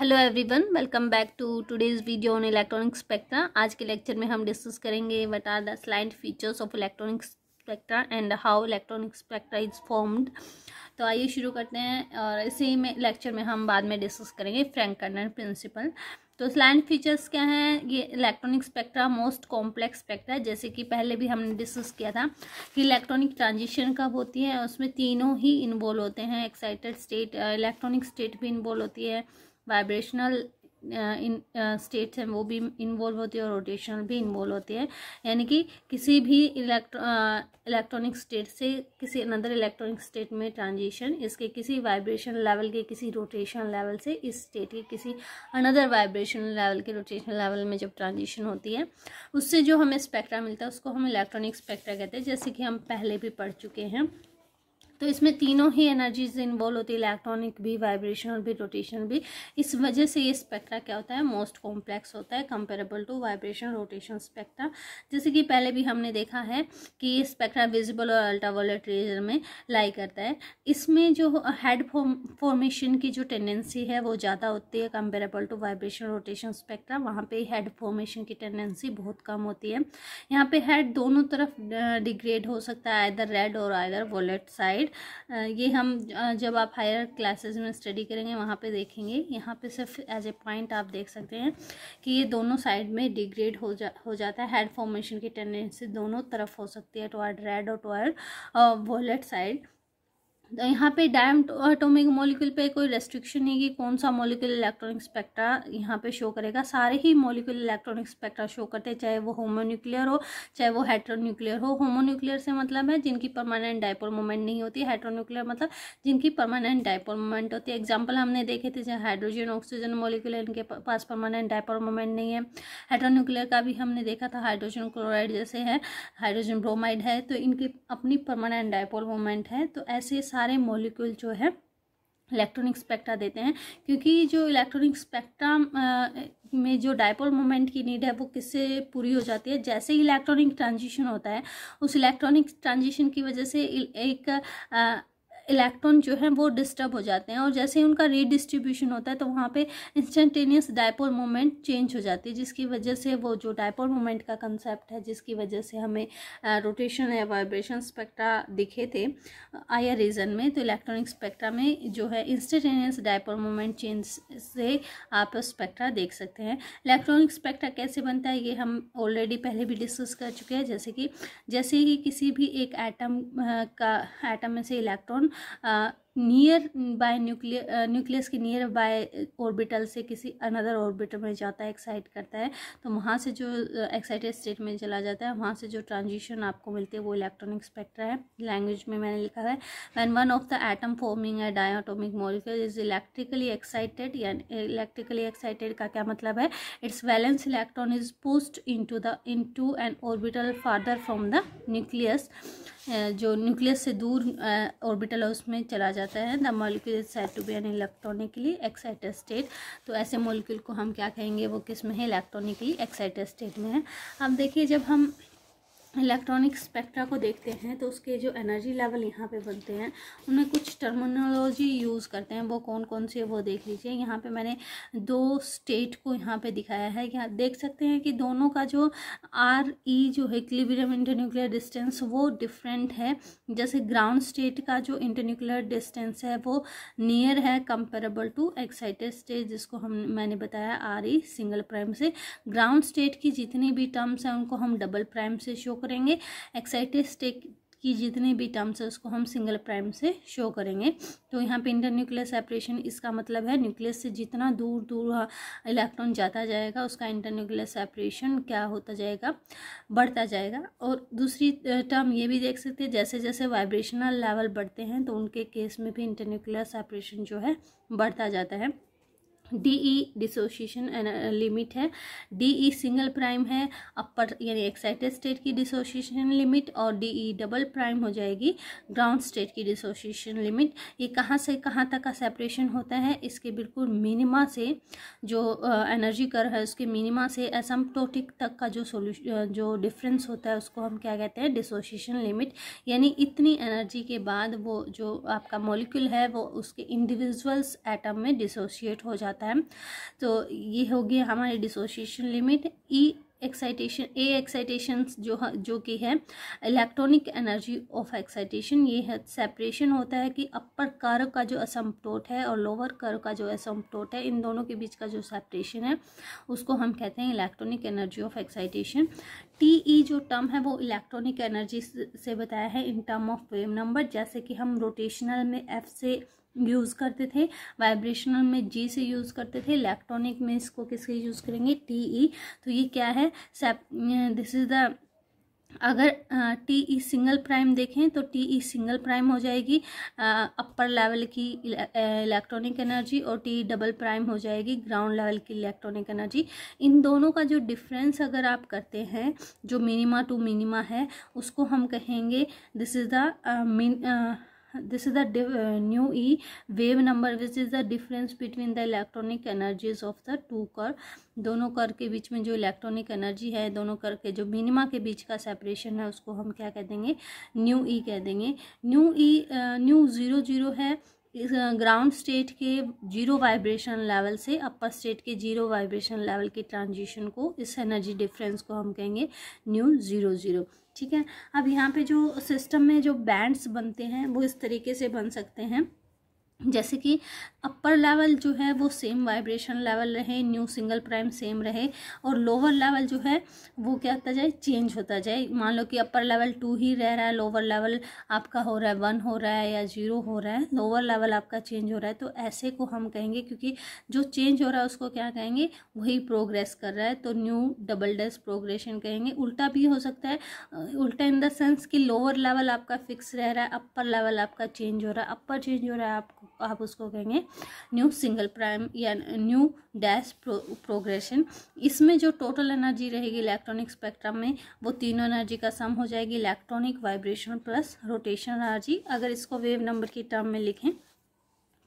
Hello everyone welcome back to today's video on electronic spectra आज के lecture में हम डिस्कस करेंगे what are the salient features of electronic spectra and how electronic spectra is formed तो आइए शुरू करते हैं और इसी में लेक्चर में हम बाद में डिस्कस करेंगे फ्रैंक कर्नर प्रिंसिपल तो स्लाइड फीचर्स क्या हैं ये electronic spectra most complex spectra जैसे कि पहले भी हमने डिस्कस किया था कि इलेक्ट्रॉनिक ट्रांजिशन कब होती है उसमें तीनों ही इन्वॉल्व होते हैं एक्साइटेड स्टेट इलेक्ट्रॉनिक स्टेट भी इन्वॉल्व होती है वाइब्रेशनल इन स्टेट्स हैं वो भी इन्वॉल्व होती है और रोटेशनल भी इन्वॉल्व होते हैं यानी कि किसी भी इलेक्ट्रॉनिक स्टेट uh, से किसी अनदर इलेक्ट्रॉनिक स्टेट में ट्रांजिशन इसके किसी वाइब्रेशन लेवल के किसी रोटेशन लेवल से इस स्टेट के किसी अनदर वाइब्रेशन लेवल के रोटेशन लेवल में जब ट्रांजिशन होती है उससे जो हमें स्पेक्ट्रा मिलता है उसको हम इलेक्ट्रॉनिक स्पेक्ट्रा कहते हैं जैसे कि हम पहले भी पढ़ चुके हैं तो इसमें तीनों ही एनर्जीज इन्वॉल्व होती है इलेक्ट्रॉनिक भी वाइब्रेशनल भी रोटेशन भी इस वजह से ये स्पेक्ट्रा क्या होता है मोस्ट कॉम्प्लेक्स होता है comparable to vibration rotation spectra जैसे कि पहले भी हमने देखा है कि ये स्पेक्ट्रा विजिबल और अल्ट्रावोलेट रेजर में लाई करता है इसमें जो हेड फॉर्मेशन की जो टेंडेंसी है वो ज़्यादा होती है comparable to vibration rotation spectra वहाँ पर हेड फॉर्मेशन की टेंडेंसी बहुत कम होती है यहाँ पर हेड दोनों तरफ डिग्रेड हो सकता है आइदर रेड और आइदर वॉलेट साइड रिलेटेड ये हम जब आप हायर क्लासेस में स्टडी करेंगे वहाँ पे देखेंगे यहाँ पे सिर्फ एज ए पॉइंट आप देख सकते हैं कि ये दोनों साइड में डिग्रेड हो जा हो जाता है हेड फॉर्मेशन की टेंडेंसी दोनों तरफ हो सकती है टॉर्ड रेड और टुवर्ड वॉलेट साइड तो यहाँ पे डायम एटोमिक मॉलिक्यूल पे कोई रेस्ट्रिक्शन नहीं कि कौन सा मॉलिक्यूल इलेक्ट्रॉनिक स्पेक्ट्रा यहाँ पे शो करेगा सारे ही मॉलिक्यूल इलेक्ट्रॉनिक स्पेक्ट्रा शो करते हैं चाहे वो होमोन्यूक्लियर हो चाहे वो हेट्रोन्यूक्लियर हो होमोन्यूक्लियर से मतलब है जिनकी परमानेंट डायपोर मोमेंट नहीं होती हेट्रोन्यूक्लियर मतलब जिनकी परमानेंट डायपोर मोमेंट होती है एग्जाम्पल हमने देखे थे जहाँ हाइड्रोजन ऑक्सीजन मोलिकुल इनके पास परमानेंट डायपोर मोमेंट नहीं है हेट्रोन्यूक्लियर का भी हमने देखा था हाइड्रोजन क्लोराइड जैसे है हाइड्रोजन ब्रोमाइड है तो इनकी अपनी परमानेंट डायपोर मोमेंट है तो ऐसे सारे मॉलिक्यूल जो है इलेक्ट्रॉनिक स्पेक्ट्रा देते हैं क्योंकि जो इलेक्ट्रॉनिक स्पेक्ट्रा में जो डायपोल मोमेंट की नीड है वो किससे पूरी हो जाती है जैसे ही इलेक्ट्रॉनिक ट्रांजिशन होता है उस इलेक्ट्रॉनिक ट्रांजिशन की वजह से एक इलेक्ट्रॉन जो है वो डिस्टर्ब हो जाते हैं और जैसे ही उनका रीडिस्ट्रीब्यूशन होता है तो वहाँ पे इंस्टेंटेनियस डायपोल मोमेंट चेंज हो जाती है जिसकी वजह से वो जो डायपोल मोमेंट का कंसेप्ट है जिसकी वजह से हमें रोटेशन या वाइब्रेशन स्पेक्ट्रा दिखे थे आयर रीज़न में तो इलेक्ट्रॉनिक स्पेक्ट्रा में जो है इंस्टेंटेनियस डायपोल मोमेंट चेंज से आप स्पेक्ट्रा देख सकते हैं इलेक्ट्रॉनिक स्पेक्ट्रा कैसे बनता है ये हम ऑलरेडी पहले भी डिस्कस कर चुके हैं जैसे कि जैसे ही किसी भी एक एटम का एटम में से electron near by nuclear nucleus के नियर बाय ऑर्बिटल से किसी अनदर ऑर्बिटल में जाता है एक्साइट करता है तो वहाँ से जो एक्साइटेड uh, स्टेट में चला जाता है वहाँ से जो ट्रांजिशन आपको मिलती है वो इलेक्ट्रॉनिक स्पेक्ट्रा है लैंग्वेज में मैंने लिखा है when one of the atom forming है diatomic molecule is electrically excited यानी इलेक्ट्रिकली एक्साइटेड का क्या मतलब है it's valence electron is pushed in the to an orbital farther from the nucleus जो न्यूक्लियस से दूर ऑर्बिटल uh, है उसमें चला जाता जाता है the molecule is set to be an electronically excited state तो ऐसे मोलिक्यूल को हम क्या कहेंगे वो किस में है इलेक्ट्रॉनिकली एक्साइटेड स्टेट में है अब देखिए जब हम इलेक्ट्रॉनिक स्पेक्ट्रा को देखते हैं तो उसके जो एनर्जी लेवल यहाँ पे बनते हैं उनमें कुछ टर्मिनोलॉजी यूज़ करते हैं वो कौन कौन सी है वो देख लीजिए यहाँ पे मैंने दो स्टेट को यहाँ पे दिखाया है यहाँ देख सकते हैं कि दोनों का जो आर ई e जो है इक्लिब्रियम इंटरन्यूक्लियर डिस्टेंस वो डिफरेंट है जैसे ग्राउंड स्टेट का जो इंटरन्यूक्लियर डिस्टेंस है वो नियर है कंपेरेबल टू एक्साइटेड स्टेट जिसको हम मैंने बताया आर ई सिंगल प्राइम से ग्राउंड स्टेट की जितनी भी टर्म्स हैं उनको हम डबल प्राइम से शो करेंगे एक्साइटेड स्टेट की जितने भी टर्म्स है उसको हम सिंगल प्राइम से शो करेंगे तो यहाँ पे इंटर न्यूक्लियस सेपरेशन इसका मतलब है न्यूक्लियस से जितना दूर दूर इलेक्ट्रॉन जाता जाएगा उसका इंटर न्यूक्लियस सेपरेशन क्या होता जाएगा बढ़ता जाएगा और दूसरी टर्म ये भी देख सकते हैं जैसे जैसे वाइब्रेशनल लेवल बढ़ते हैं तो उनके केस में भी इंटर न्यूक्लियस सेपरेशन जो है बढ़ता जाता है डी ई डिसोशिएशन लिमिट है डी ई सिंगल प्राइम है अपर यानी एक्साइटेड स्टेट की डिसोशिएशन लिमिट और डी ई डबल प्राइम हो जाएगी ग्राउंड स्टेट की डिसोशिएशन लिमिट ये कहाँ से कहाँ तक का सेपरेशन होता है इसके बिल्कुल मिनिमा से जो एनर्जी कर है उसके मिनिमा से एसम्प्टोटिक तक का जो सोल्यूशन जो डिफरेंस होता है उसको हम क्या कहते हैं डिसोशिएशन लिमिट यानी इतनी एनर्जी के बाद वो जो आपका मोलिक्यूल है वो उसके इंडिविजुअल्स एटम में डिसोशिएट हो जाता जाता है तो ये होगी हमारी dissociation limit E excitation a excitation जो जो कि है इलेक्ट्रॉनिक एनर्जी ऑफ एक्साइटेशन ये है सेपरेशन होता है कि अपर कर का जो असम्पटोट है और लोअर कर का जो असम्पटोट है इन दोनों के बीच का जो सेपरेशन है उसको हम कहते हैं electronic energy of excitation T E जो टर्म है वो इलेक्ट्रॉनिक एनर्जी से बताया है in term of wave number जैसे कि हम रोटेशनल में एफ से यूज़ करते थे वाइब्रेशनल में जी से यूज़ करते थे इलेक्ट्रॉनिक में इसको किसके यूज़ करेंगे टी ई e। तो ये क्या है सेप दिस इज़ द अगर टी ई सिंगल प्राइम देखें तो टी ई सिंगल प्राइम हो जाएगी अपर लेवल की इलेक्ट्रॉनिक एनर्जी और टी डबल प्राइम हो जाएगी ग्राउंड लेवल की इलेक्ट्रॉनिक एनर्जी इन दोनों का जो डिफरेंस अगर आप करते हैं जो मिनिमा टू मिनिमा है उसको हम कहेंगे this is the this is the uh, new e wave number which is the difference between the electronic energies of the two curve दोनों कर के बीच में जो इलेक्ट्रॉनिक एनर्जी है दोनों कर के जो मिनिमा के बीच का सेपरेशन है उसको हम क्या कह देंगे न्यू ई e कह देंगे nu E nu zero zero है ग्राउंड स्टेट uh, के जीरो वाइब्रेशन लेवल से अपर स्टेट के जीरो वाइब्रेशन लेवल के ट्रांजिशन को इस एनर्जी डिफरेंस को हम कहेंगे न्यू ज़ीरो ज़ीरो ठीक है अब यहाँ पे जो सिस्टम में जो बैंड्स बनते हैं वो इस तरीके से बन सकते हैं जैसे कि अपर लेवल जो है वो सेम वाइब्रेशन लेवल रहे न्यू सिंगल प्राइम सेम रहे और लोअर लेवल जो है वो क्या होता जाए चेंज होता जाए मान लो कि अपर लेवल टू ही रह रहा है लोअर लेवल आपका हो रहा है वन हो रहा है या जीरो हो रहा है लोअर लेवल आपका चेंज हो रहा है तो ऐसे को हम कहेंगे क्योंकि जो चेंज हो रहा है उसको क्या कहेंगे वही प्रोग्रेस कर रहा है तो न्यू डबल डेस प्रोग्रेशन कहेंगे उल्टा भी हो सकता है उल्टा इन द सेंस कि लोअर लेवल आपका फिक्स रह रहा है अपर लेवल आपका चेंज हो रहा है अपर चेंज हो रहा है आपको आप उसको कहेंगे न्यू सिंगल प्राइम या न्यू डैश प्रो, प्रोग्रेशन इसमें जो टोटल एनर्जी रहेगी इलेक्ट्रॉनिक स्पेक्ट्रम में वो तीनों एनर्जी का सम हो जाएगी electronic vibration plus rotation energy अगर इसको वेव नंबर की टर्म में लिखें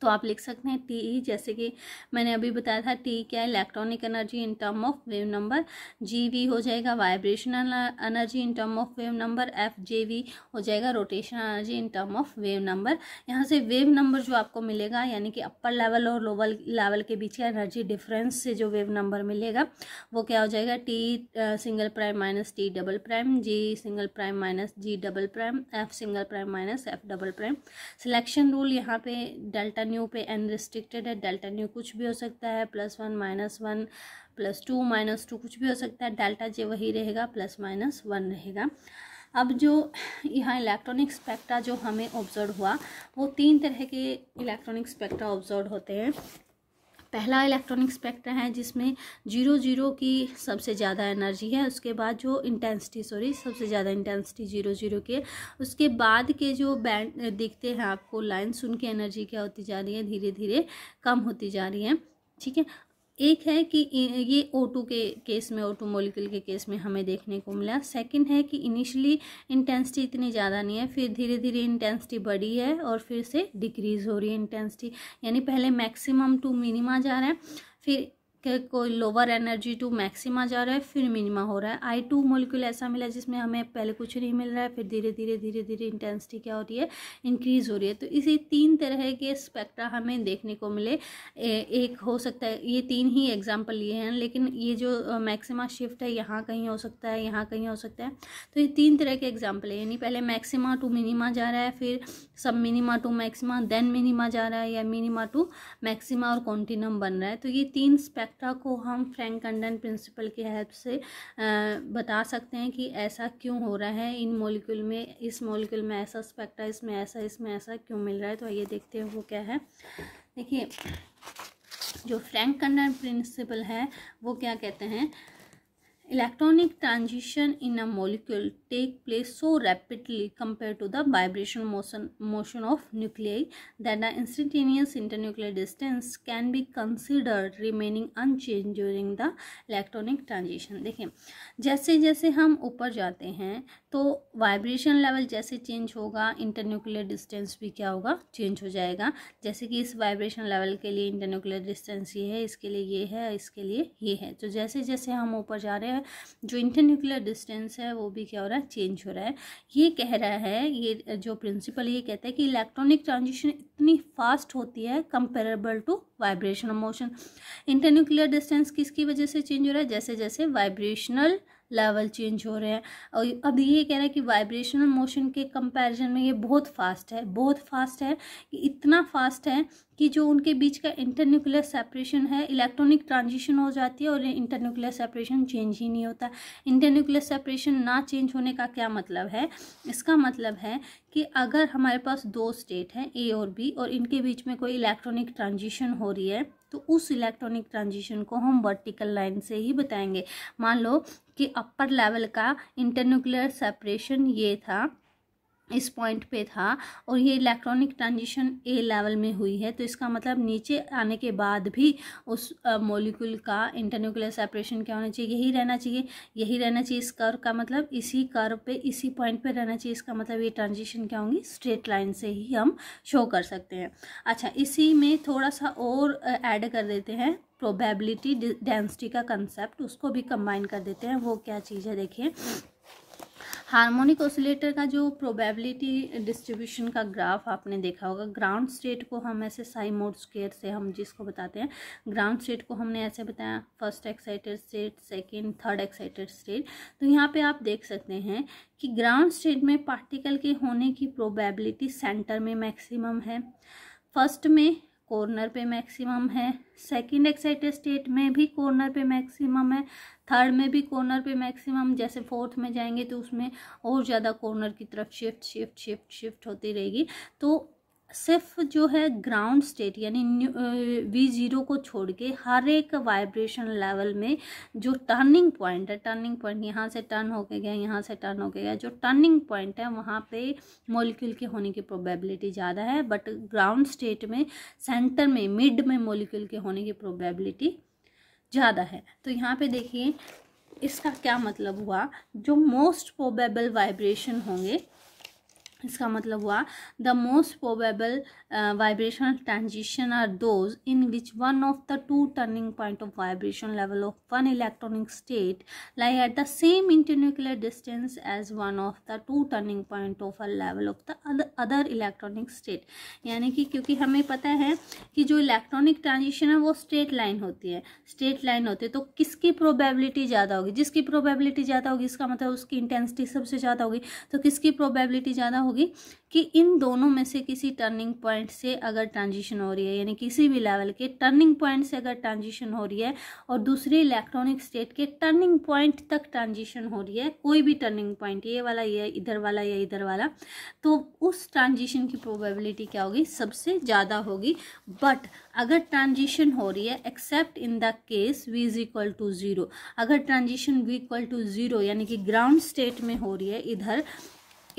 तो आप लिख सकते हैं टी ई जैसे कि मैंने अभी बताया था टी क्या है electronic energy in term of wave number G V हो जाएगा vibrational energy in term of wave number F J V हो जाएगा rotational energy in term of wave number यहाँ से वेव नंबर जो आपको मिलेगा यानी कि अपर लेवल और लोअर लेवल के बीच का एनर्जी डिफरेंस से जो वेव नंबर मिलेगा वो क्या हो जाएगा T single prime minus T double prime G single prime minus G double prime F single prime minus F double prime selection rule यहाँ पे डेल्टा न्यू पे एन रिस्ट्रिक्टेड है डेल्टा न्यू कुछ भी हो सकता है plus one minus one plus two minus two कुछ भी हो सकता है डेल्टा जे वही रहेगा प्लस माइनस वन रहेगा अब जो यहाँ इलेक्ट्रॉनिक स्पेक्ट्रा जो हमें ऑब्जर्व हुआ वो तीन तरह के इलेक्ट्रॉनिक स्पेक्ट्रा ऑब्जर्व होते हैं पहला इलेक्ट्रॉनिक स्पेक्ट्रा है जिसमें जीरो जीरो की सबसे ज़्यादा एनर्जी है उसके बाद जो इंटेंसिटी सॉरी सबसे ज़्यादा इंटेंसिटी जीरो जीरो के उसके बाद के जो बैंड देखते हैं आपको लाइन्स उनकी एनर्जी क्या होती जा रही है धीरे धीरे कम होती जा रही है ठीक है एक है कि ये ओ टू के केस में ओ टू मोलिकल के केस में हमें देखने को मिला सेकंड है कि इनिशियली इंटेंसिटी इतनी ज़्यादा नहीं है फिर धीरे धीरे इंटेंसिटी बढ़ी है और फिर से डिक्रीज़ हो रही है इंटेंसिटी यानी पहले मैक्सिमम टू मिनिमा जा रहा है फिर कि कोई लोअर एनर्जी टू मैक्सिमा जा रहा है फिर मिनिमा हो रहा है आई टू मोलिक्यूल ऐसा मिला जिसमें हमें पहले कुछ नहीं मिल रहा है फिर धीरे धीरे धीरे धीरे इंटेंसिटी क्या हो रही है इंक्रीज हो रही है तो इसी तीन तरह के स्पेक्ट्रा हमें देखने को मिले ए, एक हो सकता है ये तीन ही एग्जाम्पल लिए हैं लेकिन ये जो मैक्सिमा शिफ्ट है यहाँ कहीं हो सकता है यहाँ कहीं हो सकता है तो ये तीन तरह के एग्जाम्पल है यानी पहले मैक्सिमा टू मिनिमा जा रहा है फिर सब minima to maxima then minima जा रहा है या मिनिमा टू मैक्सिमा और कॉन्टिनम बन रहा है तो ये तीन स्पेक्ट फैक्टा को हम फ्रैंक कंडन प्रिंसिपल की हेल्प से बता सकते हैं कि ऐसा क्यों हो रहा है इन मोलिकुल में इस मोलिकुल में ऐसा स्पेक्टा इसमें ऐसा इसमें ऐसा क्यों मिल रहा है तो आइए देखते हैं वो क्या है देखिए जो फ्रैंक कंडन प्रिंसिपल है वो क्या कहते हैं electronic transition in a molecule take place so rapidly compared to the vibration motion motion of nuclei that the instantaneous internuclear distance can be considered remaining unchanged during the electronic transition देखें जैसे जैसे हम ऊपर जाते हैं तो vibration level जैसे change होगा इंटरन्यूक्लियर डिस्टेंस भी क्या होगा चेंज हो जाएगा जैसे कि इस वाइब्रेशन लेवल के लिए इंटरन्यूक्लियर डिस्टेंस ये है इसके लिए ये है इसके लिए ये है तो जैसे जैसे हम ऊपर जा रहे हैं है जो इंटरन्यूक्लियर डिस्टेंस है वो भी क्या हो रहा है चेंज हो रहा है ये कह रहा है ये जो प्रिंसिपल ये कहता है कि इलेक्ट्रॉनिक ट्रांजिशन इतनी फास्ट होती है comparable to vibrational motion internuclear distance किसकी वजह से चेंज हो रहा है जैसे जैसे वाइब्रेशनल लेवल चेंज हो रहे हैं और अब ये कह रहा है कि वाइब्रेशनल मोशन के कंपैरिजन में ये बहुत फास्ट है बहुत फास्ट है कि इतना फास्ट है कि जो उनके बीच का इंटरन्यूक्लियर सेपरेशन है इलेक्ट्रॉनिक ट्रांजिशन हो जाती है और इंटरन्यूक्लियर सेपरेशन चेंज ही नहीं होता इंटरन्यूक्लियर सेपरेशन ना चेंज होने का क्या मतलब है इसका मतलब है कि अगर हमारे पास दो स्टेट हैं ए और बी और इनके बीच में कोई इलेक्ट्रॉनिक ट्रांजिशन हो रही है तो उस इलेक्ट्रॉनिक ट्रांजिशन को हम वर्टिकल लाइन से ही बताएंगे मान लो कि अपर लेवल का इंटरन्यूक्लियर सेपरेशन ये था इस पॉइंट पे था और ये इलेक्ट्रॉनिक ट्रांजिशन ए लेवल में हुई है तो इसका मतलब नीचे आने के बाद भी उस मोलिकुल का इंटरन्यूक्लियर सेपरेशन क्या होना चाहिए यही रहना चाहिए यही रहना चाहिए इस कर्व का मतलब इसी कर्व पे इसी पॉइंट पे रहना चाहिए इसका मतलब ये ट्रांजिशन क्या होंगी स्ट्रेट लाइन से ही हम शो कर सकते हैं अच्छा इसी में थोड़ा सा और एड कर देते हैं प्रोबेबिलिटी डेंसिटी का कंसेप्ट उसको भी कंबाइन कर देते हैं वो क्या चीज़ है देखिए हार्मोनिक ओसिलेटर का जो प्रोबेबिलिटी डिस्ट्रीब्यूशन का ग्राफ आपने देखा होगा ग्राउंड स्टेट को हम ऐसे साई मोड स्केयर से हम जिसको बताते हैं ग्राउंड स्टेट को हमने ऐसे बताया first excited state second third excited state तो यहाँ पे आप देख सकते हैं कि ग्राउंड स्टेट में पार्टिकल के होने की प्रोबेबिलिटी सेंटर में मैक्सिमम है फर्स्ट में कॉर्नर पे मैक्सिमम है सेकंड एक्साइटेड स्टेट में भी कॉर्नर पे मैक्सिमम है थर्ड में भी कॉर्नर पे मैक्सिमम जैसे फोर्थ में जाएंगे तो उसमें और ज़्यादा कॉर्नर की तरफ शिफ्ट शिफ्ट शिफ्ट शिफ्ट होती रहेगी तो सिर्फ जो है ग्राउंड स्टेट यानी वी ज़ीरो को छोड़ के हर एक वाइब्रेशन लेवल में जो टर्निंग पॉइंट है टर्निंग पॉइंट यहाँ से टर्न होके गया यहाँ से टर्न होके गया जो टर्निंग पॉइंट है वहाँ पे मोलिक्यूल के होने की प्रोबेबिलिटी ज़्यादा है बट ग्राउंड स्टेट में सेंटर में मिड में मोलिक्यूल के होने की प्रोबेबिलिटी ज़्यादा है तो यहाँ पर देखिए इसका क्या मतलब हुआ जो मोस्ट प्रोबेबल वाइब्रेशन होंगे इसका मतलब हुआ the most probable vibrational transition are those in which one of the two turning point of vibration level of one electronic state lie at the same internuclear distance as one of the two turning point of a level of the other electronic state यानी कि क्योंकि हमें पता है कि जो electronic transition है वो स्ट्रेट लाइन होती है स्ट्रेट लाइन होती है तो किसकी प्रोबेबिलिटी ज़्यादा होगी जिसकी प्रोबेबिलिटी ज़्यादा होगी इसका मतलब उसकी इंटेंसिटी सबसे ज़्यादा होगी तो किसकी प्रोबेबिलिटी ज़्यादा होगी होगी कि इन दोनों में से किसी टर्निंग पॉइंट से अगर ट्रांजिशन हो रही है यानी किसी भी लेवल के टर्निंग पॉइंट से अगर ट्रांजिशन हो रही है और दूसरे इलेक्ट्रॉनिक स्टेट के टर्निंग पॉइंट तक ट्रांजिशन हो रही है कोई भी टर्निंग पॉइंट ये वाला ये इधर वाला या इधर वाला तो उस ट्रांजिशन की प्रोबेबिलिटी क्या होगी सबसे ज़्यादा होगी बट अगर ट्रांजिशन हो रही है except in the case V is equal to zero अगर transition V equal to zero यानी कि ग्राउंड स्टेट में हो रही है इधर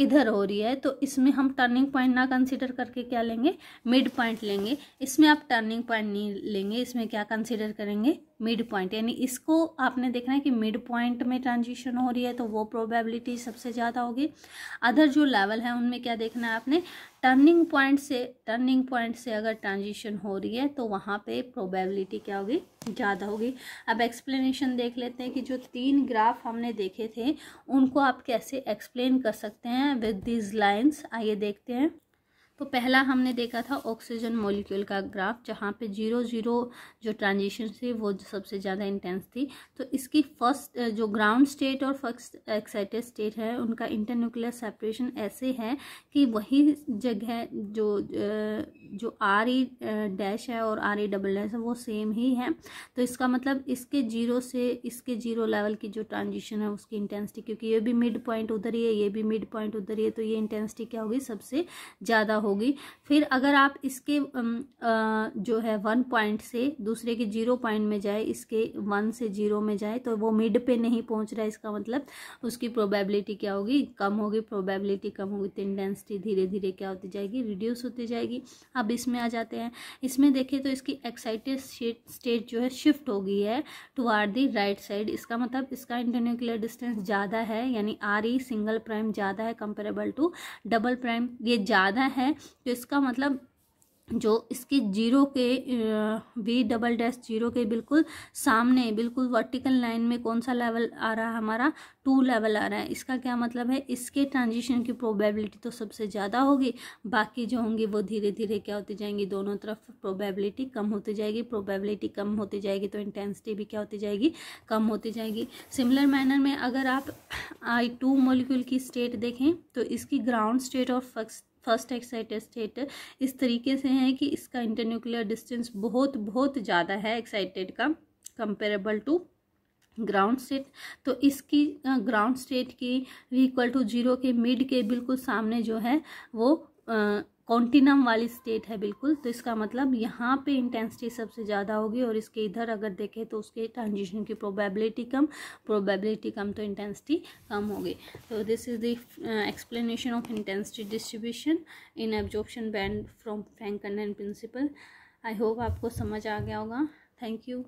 इधर हो रही है तो इसमें हम टर्निंग पॉइंट ना कंसीडर करके क्या लेंगे मिड पॉइंट लेंगे इसमें आप टर्निंग पॉइंट नहीं लेंगे इसमें क्या कंसीडर करेंगे मिड पॉइंट यानी इसको आपने देखना है कि मिड पॉइंट में ट्रांजिशन हो रही है तो वो प्रोबेबिलिटी सबसे ज़्यादा होगी अदर जो लेवल है उनमें क्या देखना है आपने टर्निंग पॉइंट से टर्निंग पॉइंट से अगर ट्रांजिशन हो रही है तो वहाँ पे प्रोबेबिलिटी क्या होगी ज़्यादा होगी अब एक्सप्लेनेशन देख लेते हैं कि जो तीन ग्राफ हमने देखे थे उनको आप कैसे एक्सप्लेन कर सकते हैं विद दीज लाइन्स आइए देखते हैं तो पहला हमने देखा था ऑक्सीजन मॉलिक्यूल का ग्राफ जहाँ पे जीरो जीरो जो ट्रांजिशन थी वो सबसे ज़्यादा इंटेंस थी तो इसकी फर्स्ट जो ग्राउंड स्टेट और फर्स्ट एक्साइटेड स्टेट है उनका इंटरन्यूक्लियर सेपरेशन ऐसे है कि वही जगह जो जो आर ई डैश है और आर ई डबल डैश है वो सेम ही है तो इसका मतलब इसके जीरो से इसके जीरो लेवल की जो ट्रांजिशन है उसकी इंटेंसिटी क्योंकि ये भी मिड पॉइंट उधर ही है ये भी मिड पॉइंट उधर ही है तो ये इंटेंसिटी क्या होगी सबसे ज़्यादा होगी होगी फिर अगर आप इसके जो है वन पॉइंट से दूसरे के जीरो पॉइंट में जाए इसके वन से जीरो में जाए तो वो मिड पे नहीं पहुंच रहा है इसका मतलब उसकी प्रोबेबिलिटी क्या होगी कम होगी प्रोबेबिलिटी कम होगी तो धीरे धीरे क्या होती जाएगी रिड्यूस होती जाएगी अब इसमें आ जाते हैं इसमें देखें तो इसकी एक्साइटेड स्टेट जो है शिफ्ट हो गई है आर दी राइट साइड इसका मतलब इसका इंटरन्यूक्लियर डिस्टेंस ज़्यादा है यानी आर ई सिंगल प्राइम ज़्यादा है कंपेरेबल टू डबल प्राइम ये ज़्यादा है तो इसका मतलब जो इसके जीरो के वी डबल डैश जीरो के बिल्कुल सामने बिल्कुल वर्टिकल लाइन में कौन सा लेवल आ रहा है हमारा टू लेवल आ रहा है इसका क्या मतलब है इसके ट्रांजिशन की प्रोबेबिलिटी तो सबसे ज़्यादा होगी बाकी जो होंगी वो धीरे धीरे क्या होती जाएंगी दोनों तरफ प्रोबेबिलिटी कम होती जाएगी प्रोबेबिलिटी कम होती जाएगी तो इंटेंसिटी भी क्या होती जाएगी कम होती जाएगी सिमिलर मैनर में अगर आप आई टू मोलिक्यूल की स्टेट देखें तो इसकी ग्राउंड स्टेट और फर्स्ट फर्स्ट एक्साइटेड स्टेट इस तरीके से है कि इसका इंटरन्यूक्लियर डिस्टेंस बहुत बहुत ज़्यादा है एक्साइटेड का कंपेरेबल टू ग्राउंड स्टेट तो इसकी ग्राउंड स्टेट की इक्वल टू जीरो के मिड के बिल्कुल सामने जो है वो कॉन्टिनम वाली स्टेट है बिल्कुल तो इसका मतलब यहाँ पे इंटेंसिटी सबसे ज़्यादा होगी और इसके इधर अगर देखें तो उसके ट्रांजिशन की प्रोबेबिलिटी कम प्रोबेबिलिटी कम तो इंटेंसिटी कम होगी तो this is the explanation of intensity distribution in absorption band from Franck and principle I hope आपको समझ आ गया होगा थैंक यू